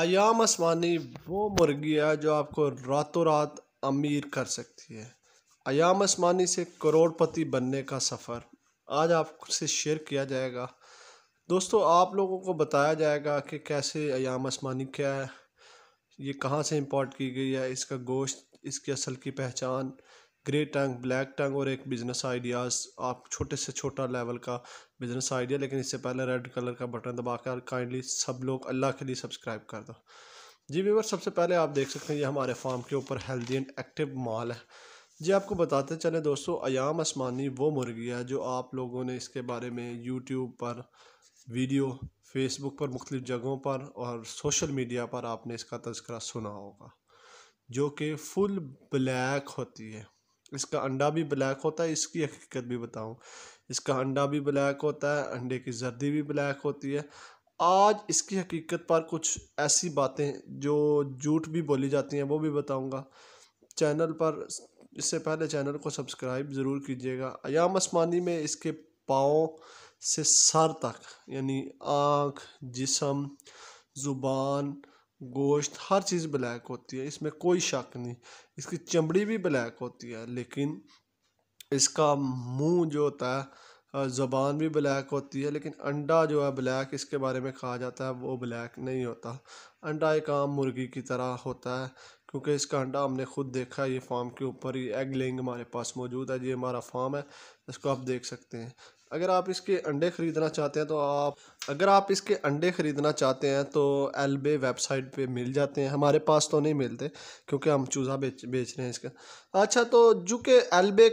आयाम आसमानी वो मुर्गी है जो आपको रातों रात अमीर कर सकती है आयाम आसमानी से करोड़पति बनने का सफ़र आज आपसे शेयर किया जाएगा दोस्तों आप लोगों को बताया जाएगा कि कैसे आयाम आसमानी क्या है ये कहाँ से इंपोर्ट की गई है इसका गोश्त इसकी असल की पहचान ग्रे टंग ब्लैक टंग और एक बिज़नेस आइडियाज़ आप छोटे से छोटा लेवल का बिज़नेस आइडिया लेकिन इससे पहले रेड कलर का बटन दबा कर काइंडली सब लोग अल्लाह के लिए सब्सक्राइब कर दो जी व्यूवर सबसे पहले आप देख सकते हैं ये हमारे फार्म के ऊपर हेल्दी एंड एक्टिव माल है जी आपको बताते चले दोस्तों अयाम आसमानी वो मुर्गी है जो आप लोगों ने इसके बारे में यूट्यूब पर वीडियो फेसबुक पर मुख्तलिफ़ जगहों पर और सोशल मीडिया पर आपने इसका तस्करा सुना होगा जो कि फुल ब्लैक होती है इसका अंडा भी ब्लैक होता है इसकी हकीकत भी बताऊँ इसका अंडा भी ब्लैक होता है अंडे की जर्दी भी ब्लैक होती है आज इसकी हकीकत पर कुछ ऐसी बातें जो झूठ भी बोली जाती हैं वो भी बताऊंगा चैनल पर इससे पहले चैनल को सब्सक्राइब ज़रूर कीजिएगा अयाम आसमानी में इसके पाँव से सर तक यानी आँख जिसम ज़ुबान गोश्त हर चीज़ ब्लैक होती है इसमें कोई शक नहीं इसकी चमड़ी भी ब्लैक होती है लेकिन इसका मुंह जो होता है ज़बान भी ब्लैक होती है लेकिन अंडा जो है ब्लैक इसके बारे में कहा जाता है वो ब्लैक नहीं होता अंडा एक आम मुर्गी की तरह होता है क्योंकि इसका अंडा हमने खुद देखा है ये फार्म के ऊपर ही एग लिंग हमारे पास मौजूद है ये हमारा फार्म है इसको आप देख सकते हैं अगर आप इसके अंडे ख़रीदना चाहते हैं तो आप अगर आप इसके अंडे ख़रीदना चाहते हैं तो एलबे वेबसाइट पे मिल जाते हैं हमारे पास तो नहीं मिलते क्योंकि हम चूज़ा बेच बेच रहे हैं इसका अच्छा तो चूँकि एलबे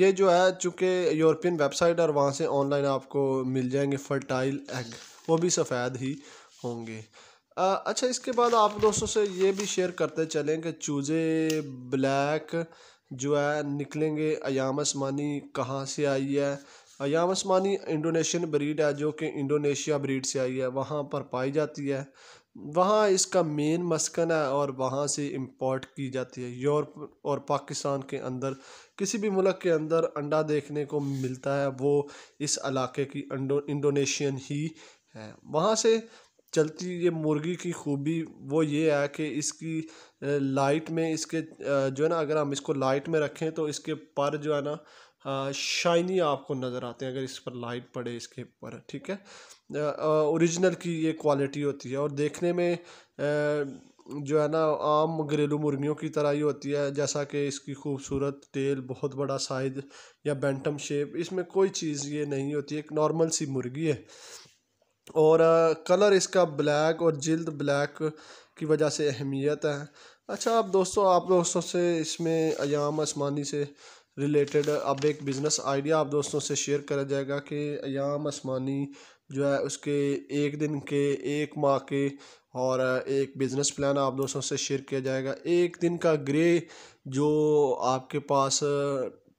ये जो है चूँकि यूरोपियन वेबसाइट और वहाँ से ऑनलाइन आपको मिल जाएंगे फर्टाइल एग वो भी सफ़ेद ही होंगे आ, अच्छा इसके बाद आप दोस्तों से ये भी शेयर करते चलें कि चूज़े ब्लैक जो है निकलेंगे अयाम आसमानी कहाँ से आई है अयाम आसमानी इंडोनेशियन ब्रीड है जो कि इंडोनेशिया ब्रीड से आई है वहाँ पर पाई जाती है वहाँ इसका मेन मस्कन है और वहाँ से इंपोर्ट की जाती है यूरोप और पाकिस्तान के अंदर किसी भी मुल्क के अंदर अंडा देखने को मिलता है वो इस इलाके की इंडोनेशियन ही है वहाँ से चलती ये मुर्गी की खूबी वो ये है कि इसकी लाइट में इसके जो है ना अगर हम इसको लाइट में रखें तो इसके पर जो है ना शाइनी आपको नज़र आते हैं अगर इस पर लाइट पड़े इसके ऊपर ठीक है ओरिजिनल की ये क्वालिटी होती है और देखने में जो है ना आम घरेलू मुर्गियों की तरह ही होती है जैसा कि इसकी खूबसूरत टेल बहुत बड़ा साइज या बैंटम शेप इसमें कोई चीज़ ये नहीं होती एक नॉर्मल सी मुर्गी है और कलर इसका ब्लैक और जल्द ब्लैक की वजह से अहमियत है अच्छा आप दोस्तों आप दोस्तों से इसमें अयाम आसमानी से रिलेटेड अब एक बिज़नेस आइडिया आप दोस्तों से शेयर करा जाएगा कि अयाम आसमानी जो है उसके एक दिन के एक माह के और एक बिज़नेस प्लान आप दोस्तों से शेयर किया जाएगा एक दिन का ग्रे जो आपके पास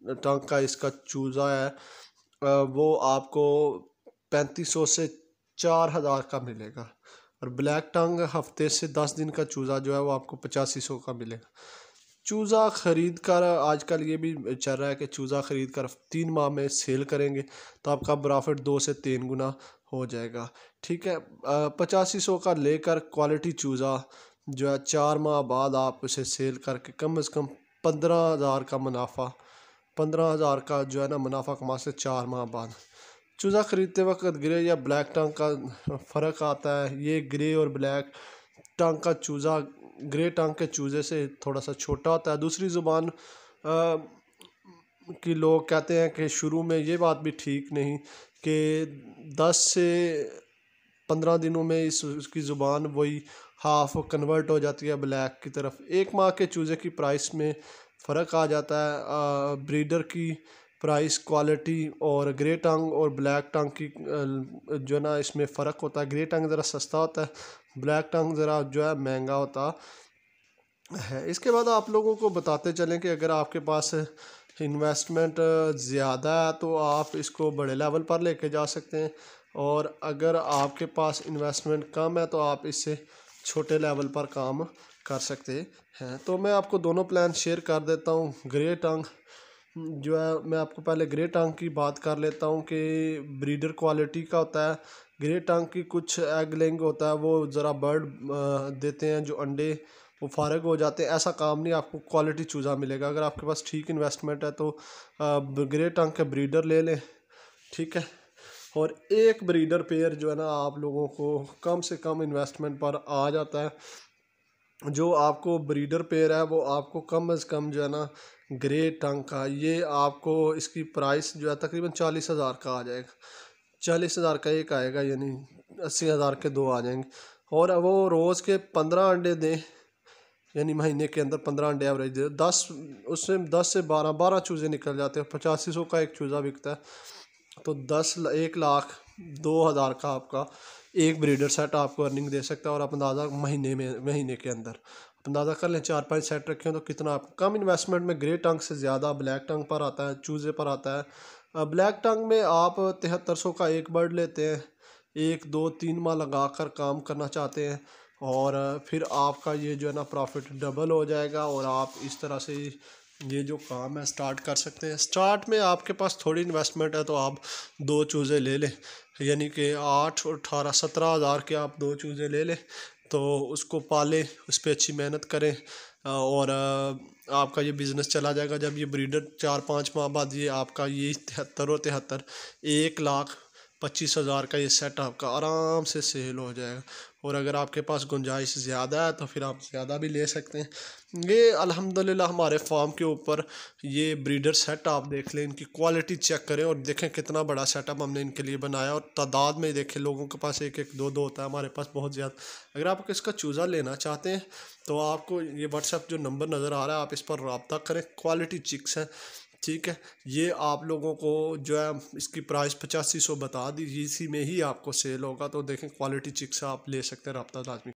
टंग का इसका चूज़ा है वो आपको पैंतीस सौ से चार हज़ार का मिलेगा और ब्लैक टंग हफ्ते से दस दिन का चूज़ा जो है वो आपको पचासी सौ का मिलेगा चूज़ा ख़रीद कर आजकल ये भी चल रहा है कि चूज़ा ख़रीद कर तीन माह में सेल करेंगे तो आपका प्रॉफिट दो से तीन गुना हो जाएगा ठीक है पचासी सौ का लेकर क्वालिटी चूज़ा जो है चार माह बाद आप उसे सेल करके कम अज़ कम पंद्रह हज़ार का मुनाफा पंद्रह हज़ार का जो है ना मुनाफा कमा से चार माह बाद चूज़ा ख़रीदते वक्त ग्रे या ब्लैक टंग का फ़र्क आता है ये ग्रे और ब्लैक टंग का चूज़ा ग्रे टंग के चूज़े से थोड़ा सा छोटा होता है दूसरी ज़ुबान कि लोग कहते हैं कि शुरू में ये बात भी ठीक नहीं कि दस से पंद्रह दिनों में इस उसकी ज़ुबान वही हाफ कन्वर्ट हो जाती है ब्लैक की तरफ एक माह के चूज़े की प्राइस में फ़र्क आ जाता है आ, ब्रीडर की प्राइस क्वालिटी और ग्रे टंग और ब्लैक टंग की जो ना इसमें फ़र्क होता है ग्रे टंग ज़रा सस्ता होता है ब्लैक टंग ज़रा जो है महंगा होता है इसके बाद आप लोगों को बताते चलें कि अगर आपके पास इन्वेस्टमेंट ज़्यादा है तो आप इसको बड़े लेवल पर लेके जा सकते हैं और अगर आपके पास इन्वेस्टमेंट कम है तो आप इससे छोटे लेवल पर काम कर सकते हैं तो मैं आपको दोनों प्लान शेयर कर देता हूँ ग्रे टंग जो है मैं आपको पहले ग्रे टांग की बात कर लेता हूँ कि ब्रीडर क्वालिटी का होता है ग्रे टांग की कुछ एग लिंग होता है वो ज़रा बर्ड देते हैं जो अंडे वो फारग हो जाते हैं ऐसा काम नहीं आपको क्वालिटी चूज़ा मिलेगा अगर आपके पास ठीक इन्वेस्टमेंट है तो ग्रे टांग के ब्रीडर ले लें ठीक है और एक ब्रीडर पेयर जो है ना आप लोगों को कम से कम इन्वेस्टमेंट पर आ जाता है जो आपको ब्रीडर पेयर है वो आपको कम अज़ कम जो है ना ग्रे टंग का ये आपको इसकी प्राइस जो है तकरीबन चालीस हज़ार का आ जाएगा चालीस हज़ार का एक आएगा यानी अस्सी हज़ार के दो आ जाएंगे और वो रोज़ के पंद्रह अंडे दें यानी महीने के अंदर पंद्रह अंडे एवरेज दे दस उससे दस से बारह बारह चूज़े निकल जाते हैं पचासी सौ का एक चूज़ा बिकता है तो दस एक लाख दो हज़ार का आपका एक ब्रीडर सेट आपको अर्निंग दे सकता है और आप अंदाज़ा महीने में महीने के अंदर अंदाज़ा कर लें चार पांच सेट रखें तो कितना आप कम इन्वेस्टमेंट में ग्रे टंग से ज़्यादा ब्लैक टंग पर आता है चूज़े पर आता है ब्लैक टंग में आप तिहत्तर सौ का एक बर्ड लेते हैं एक दो तीन माह लगा कर काम करना चाहते हैं और फिर आपका ये जो है ना प्रॉफिट डबल हो जाएगा और आप इस तरह से ये जो काम है स्टार्ट कर सकते हैं स्टार्ट में आपके पास थोड़ी इन्वेस्टमेंट है तो आप दो चूज़े ले लें यानी कि आठ और अठारह सत्रह हज़ार के आप दो चूज़े ले लें तो उसको पालें उस पर अच्छी मेहनत करें और आपका ये बिज़नेस चला जाएगा जब ये ब्रीडर चार पाँच माह बाद ये आपका ये तिहत्तर और तिहत्तर एक लाख पच्चीस हज़ार का ये सेट आपका आराम से सेल हो जाएगा और अगर आपके पास गुंजाइश ज़्यादा है तो फिर आप ज़्यादा भी ले सकते हैं ये अल्हम्दुलिल्लाह हमारे फार्म के ऊपर ये ब्रीडर सेट आप देख लें इनकी क्वालिटी चेक करें और देखें कितना बड़ा सेटअप हमने इनके लिए बनाया और तादाद में देखें लोगों के पास एक एक दो दो होता है हमारे पास बहुत ज़्यादा अगर आप इसका चूज़ा लेना चाहते हैं तो आपको ये व्हाट्सएप जो नंबर नज़र आ रहा है आप इस पर रबता करें क्वालिटी चिक्स हैं ठीक है ये आप लोगों को जो है इसकी प्राइस पचासी सौ बता दी इसी में ही आपको सेल होगा तो देखें क्वालिटी चिक्स आप ले सकते हैं रबता लाजमी